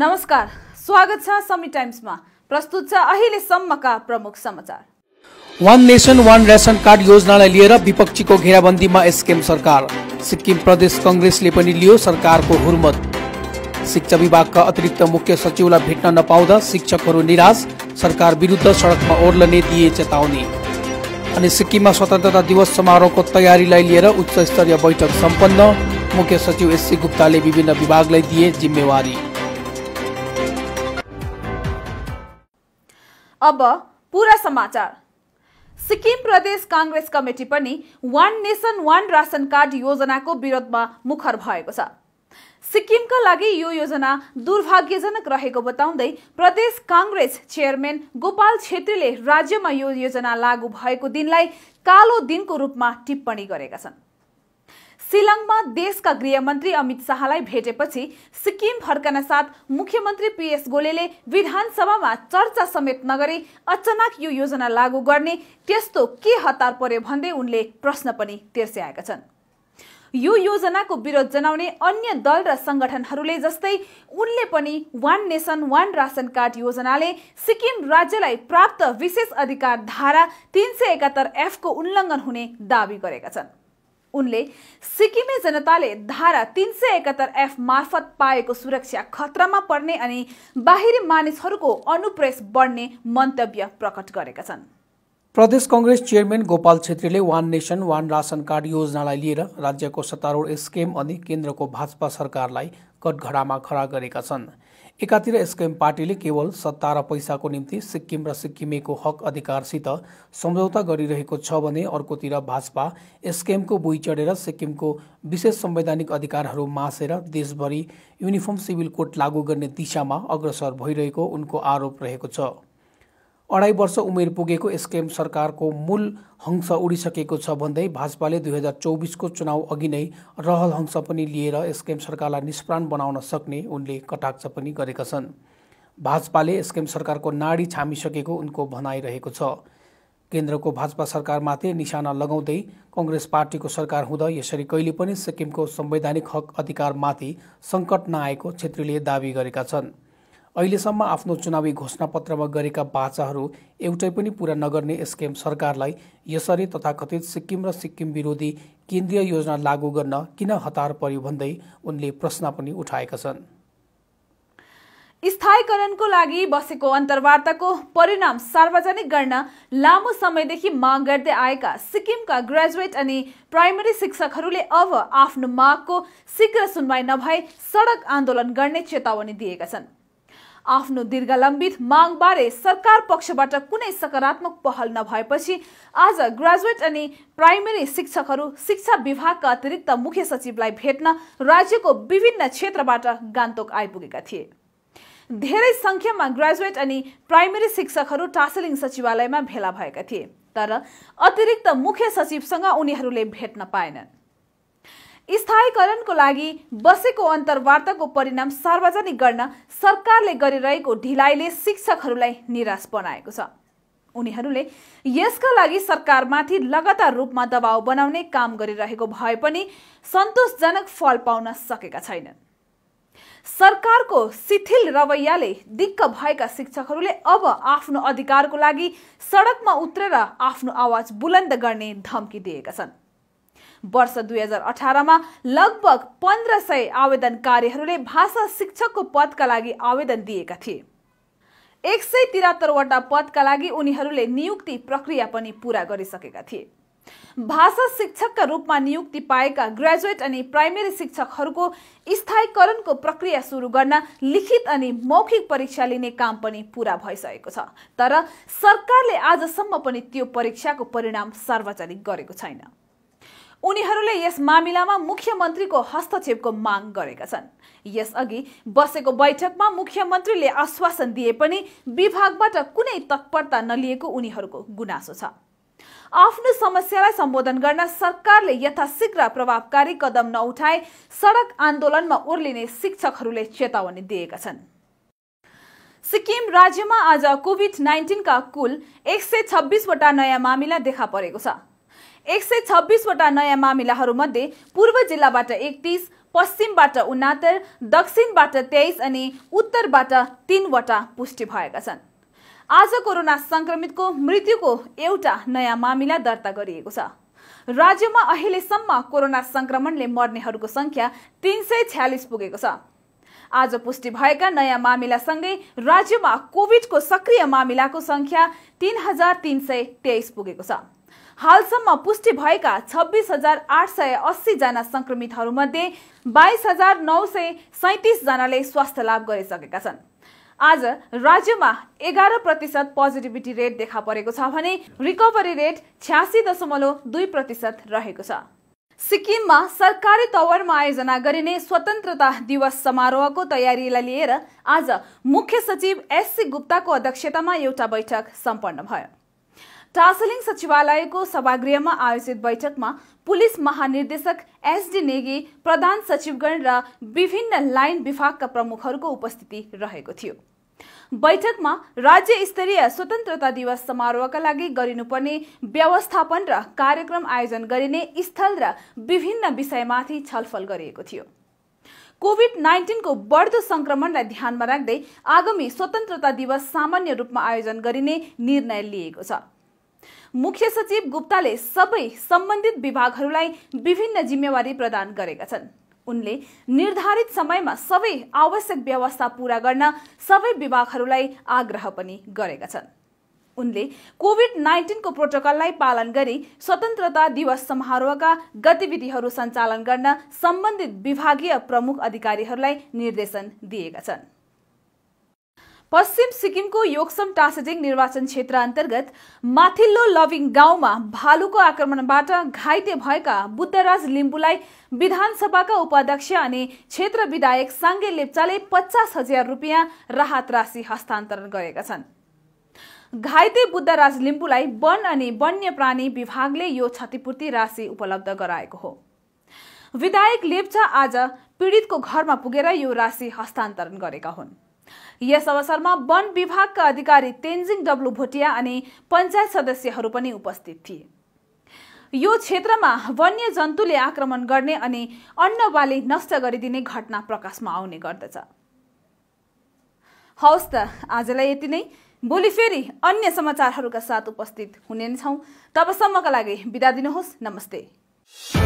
नमस्कार स्वागत छ समी टाइम्समा प्रस्तुत छ अहिलेसम्मका प्रमुख समाचार one nation one ration card योजनालाई लिएर विपक्षीको घेराबन्दीमा एसकेएम सरकार सिक्किम प्रदेश कङ्ग्रेसले पनि लियो सरकारको हुर्मत शिक्षा विभागका अतिरिक्त मुख्य सचिवलाई भेट्न नपाउँदा शिक्षकहरू निराश सरकार विरुद्ध सडकमा ओर्लने दिए चेतावनी अनि सिक्किममा स्वतन्त्रता दिवस समारोहको तयारीलाई लिएर उच्च स्तरीय बैठक सम्पन्न मुख्य सचिव एससी गुप्ताले विभिन्न विभागलाई दिए जिम्मेवारी अब पूरा समाचार सिक्किम प्रदेश कांग्रेस कमिटी पनि one nation one ration card योजनाको विरोधमा मुखर भएको छ सिक्किमका लागि यो योजना दुर्भाग्यजनक रहेको बताउँदै प्रदेश काङ्ग्रेस चेयरम्यान गोपाल छेत्रीले राज्यमा यो योजना लागू भएको दिनलाई कालो दिनको रूपमा टिप्पणी गरेका छन् सिलङमा देशका गृहमन्त्री अमित शाहलाई भेटेपछि सिक्किम फर्कन साथ मुख्यमन्त्री पीएस गोलेले विधानसभामा चर्चा समेत नगरी अचानक यो योजना लागू गर्ने त्यस्तो के हतार पर्यो भन्दै उनले प्रश्न पनि तेर्स्याएका छन् यो योजनाको विरोध जनाउने अन्य दल र संगठनहरूले जस्तै उनले पनि one nation one ration card योजनाले सिक्किम राज्यलाई प्राप्त विशेष अधिकार धारा तिन सय एकात्तर एफको उल्लङ्घन हुने दावी गरेका छन् उनले सिक्किमे जनताले धारा तिन सय एकात्तर एफ मार्फत पाएको सुरक्षा खतरामा पर्ने अनि बाहिरी मानिसहरूको अनुप्रेस बढ्ने मन्तव्य प्रकट गरेका छन् प्रदेश कङ्ग्रेस चेयरम्यान गोपाल छेत्रीले one nation one ration card योजनालाई लिएर राज्यको सत्तारूढ स्केम अनि केन्द्रको भाजपा सरकारलाई कटघडामा खडा गरेका छन् एकातिर एसकेएम पार्टीले केवल सत्ता र पैसाको निम्ति सिक्किम र सिक्किमेको हक अधिकारसित सम्झौता गरिरहेको छ भने अर्कोतिर भाजपा एसकेएमको बुई चढेर सिक्किमको विशेष संवैधानिक अधिकारहरू मासेर देशभरि युनिफर्म सिभिल कोड लागू गर्ने दिशामा अग्रसर भइरहेको उनको आरोप रहेको छ अढाई वर्ष उमेर पुगेको एसकेएम सरकारको मूल हंस उडिसकेको छ भन्दै भाजपाले दुई हजार चौबिसको चुनाव अघि नै रहल हंस पनि लिएर एसकेएम सरकारलाई निष्प्राण बनाउन सक्ने उनले कटाक्ष पनि गरेका छन् भाजपाले एसकेएम सरकारको नाडी छामिसकेको उनको भनाइरहेको छ केन्द्रको भाजपा सरकारमाथि निशाना लगाउँदै कङ्ग्रेस पार्टीको सरकार हुँदा यसरी कहिले पनि सिक्किमको संवैधानिक हक अधिकारमाथि सङ्कट नआएको छेत्रीले दावी गरेका छन् अहिलेसम्म आफ्नो चुनावी घोषणापत्रमा गरेका बाचाहरू एउटै पनि पुरा नगर्ने एसकेएम सरकारलाई यसरी तथाकथित सिक्किम र सिक्किम विरोधी केन्द्रीय योजना लागू गर्न किन हतार पर्यो भन्दै उनले प्रश्न पनि उठाएका छन् स्थायीकरणको लागि बसेको अन्तर्वार्ताको परिणाम सार्वजनिक गर्न लामो समयदेखि माग गर्दै आएका सिक्किमका ग्रेजुएट अनि प्राइमरी शिक्षकहरूले अब आफ्नो मागको शीघ्र सुनवाई नभए सडक आन्दोलन गर्ने चेतावनी दिएका छन् आफ्नो दीर्घलम्बित मागबारे सरकार पक्षबाट कुनै सकारात्मक पहल नभएपछि आज ग्रेजुएट अनि प्राइमेरी शिक्षकहरू शिक्षा विभागका अतिरिक्त मुख्य सचिवलाई भेट्न राज्यको विभिन्न क्षेत्रबाट गान्तोक आइपुगेका थिए धेरै सङ्ख्यामा ग्रेजुएट अनि प्राइमेरी शिक्षकहरू टासलिङ सचिवालयमा भेला भएका थिए तर अतिरिक्त मुख्य सचिवसँग उनीहरूले भेट्न पाएनन् स्थायीकरणको लागि बसेको अन्तर्वार्ताको परिणाम सार्वजनिक गर्न सरकारले गरिरहेको ढिलाइले शिक्षकहरूलाई निराश बनाएको छ उनीहरूले यसका लागि सरकारमाथि लगातार रूपमा दबाव बनाउने काम गरिरहेको भए पनि सन्तोषजनक फल पाउन सकेका छैनन् सरकारको शिथिल रवैयाले दिक्क भएका शिक्षकहरूले अब आफ्नो अधिकारको लागि सडकमा उत्रेर आफ्नो आवाज बुलन्द गर्ने धम्की दिएका छन् वर्ष दुई हजार अठारमा लगभग पन्ध्र सय आवेदनकारीहरूले भाषा शिक्षकको पदका लागि आवेदन दिएका थिए एक सय त्रिहत्तरवटा पदका लागि उनीहरूले नियुक्ति प्रक्रिया पनि पूरा गरिसकेका थिए भाषा शिक्षकका रूपमा नियुक्ति पाएका ग्रेजुएट अनि प्राइमेरी शिक्षकहरूको स्थायीकरणको प्रक्रिया सुरु गर्न लिखित अनि मौखिक परीक्षा लिने काम पनि पूरा भइसकेको छ तर सरकारले आजसम्म पनि त्यो परीक्षाको परिणाम सार्वजनिक गरेको छैन उनीहरूले यस मामिलामा मुख्यमन्त्रीको हस्तक्षेपको माग गरेका छन् यसअघि बसेको बैठकमा मुख्यमन्त्रीले आश्वासन दिए पनि विभागबाट कुनै तत्परता नलिएको उनीहरूको गुनासो छ आफ्नो समस्यालाई सम्बोधन गर्न सरकारले यथाशीघ्र प्रभावकारी कदम नउठाए सडक आन्दोलनमा ओर्लिने शिक्षकहरूले चेतावनी दिएका छन् सिक्किम राज्यमा आज कोभिड नाइन्टिनका कुल एक सय छब्बिसवटा नयाँ मामिला देखा परेको छ एक सय छब्बिसवटा नयाँ मामिलाहरूमध्ये पूर्व जिल्लाबाट एकतिस पश्चिमबाट उनात्तर दक्षिणबाट तेइस अनि उत्तरबाट तीनवटा पुष्टि भएका छन् आज कोरोना संक्रमितको मृत्युको एउटा नयाँ मामिला दर्ता गरिएको छ राज्यमा अहिलेसम्म कोरोना संक्रमणले मर्नेहरूको संख्या तिन सय छ्यालिस पुगेको छ आज पुष्टि भएका नयाँ मामिलासँगै राज्यमा कोभिडको सक्रिय मामिलाको संख्या तिन हजार तिन सय तेइस पुगेको छ हालसम्म पुष्टि भएका छब्बिस हजार आठ सय अस्सीजना सङ्क्रमितहरूमध्ये बाइस हजार नौ सय सैतिसजनाले स्वास्थ्य लाभ गरिसकेका छन् आज राज्यमा एघार प्रतिशत पोजिटिभिटी रेट देखा परेको छ भने रिकभरी रेट छ्यासी दशमलव दुई प्रतिशत रहेको छ सिक्किममा सरकारी तवरमा आयोजना गरिने स्वतन्त्रता दिवस समारोहको तयारीलाई लिएर आज मुख्य सचिव एससी गुप्ताको अध्यक्षतामा एउटा बैठक सम्पन्न भयो टासलिङ सचिवालयको सभागृहमा आयोजित बैठकमा पुलिस महानिर्देशक एसडी नेगी प्रधान सचिवगण र विभिन्न लाइन विभागका प्रमुखहरूको उपस्थिति रहेको थियो बैठकमा राज्य स्तरीय स्वतन्त्रता दिवस समारोहका लागि गरिनुपर्ने व्यवस्थापन र कार्यक्रम आयोजन गरिने स्थल र विभिन्न विषयमाथि छलफल गरिएको थियो कोभिड नाइन्टिनको बढ्दो संक्रमणलाई ध्यानमा राख्दै आगामी स्वतन्त्रता दिवस सामान्य रूपमा आयोजन गरिने निर्णय लिएको छ मुख्य सचिव गुप्ताले सबै सम्बन्धित विभागहरूलाई विभिन्न जिम्मेवारी प्रदान गरेका छन् उनले निर्धारित समयमा सबै आवश्यक व्यवस्था पूरा गर्न सबै विभागहरूलाई आग्रह पनि गरेका छन् उनले कोभिड नाइन्टिनको प्रोटोकललाई पालन गरी स्वतन्त्रता दिवस समारोहका गतिविधिहरू सञ्चालन गर्न सम्बन्धित विभागीय प्रमुख अधिकारीहरूलाई निर्देशन दिएका छन् पश्चिम सिक्किमको योक्सम टासेजिङ निर्वाचन क्षेत्र अन्तर्गत माथिल्लो लभिङ गाउँमा भालुको आक्रमणबाट घाइते भएका बुद्धराज लिम्बुलाई विधानसभाका उपाध्यक्ष अनि क्षेत्र विधायक साङ्गे लेप्चाले पचास हजार रुपियाँ राहत राशि हस्तान्तरण गरेका छन् घाइते बुद्धराज लिम्बुलाई वन अनि वन्य प्राणी विभागले यो क्षतिपूर्ति राशि उपलब्ध गराएको हो विधायक लेप्चा आज पीडितको घरमा पुगेर यो राशि हस्तान्तरण गरेका हुन् यस अवसरमा वन विभागका अधिकारी तेन्जिङ डब्लु भोटिया अनि पञ्चायत सदस्यहरू पनि उपस्थित थिए यो क्षेत्रमा वन्य जन्तुले आक्रमण गर्ने अनि अन्नबाली नष्ट गरिदिने घटना प्रकाशमा आउने गर्दछ हवस् त आजलाई यति नै भोलि फेरि अन्य समाचारहरूका साथ उपस्थित हुने नै छौँ तबसम्मका लागि बिदा दिनुहोस् नमस्ते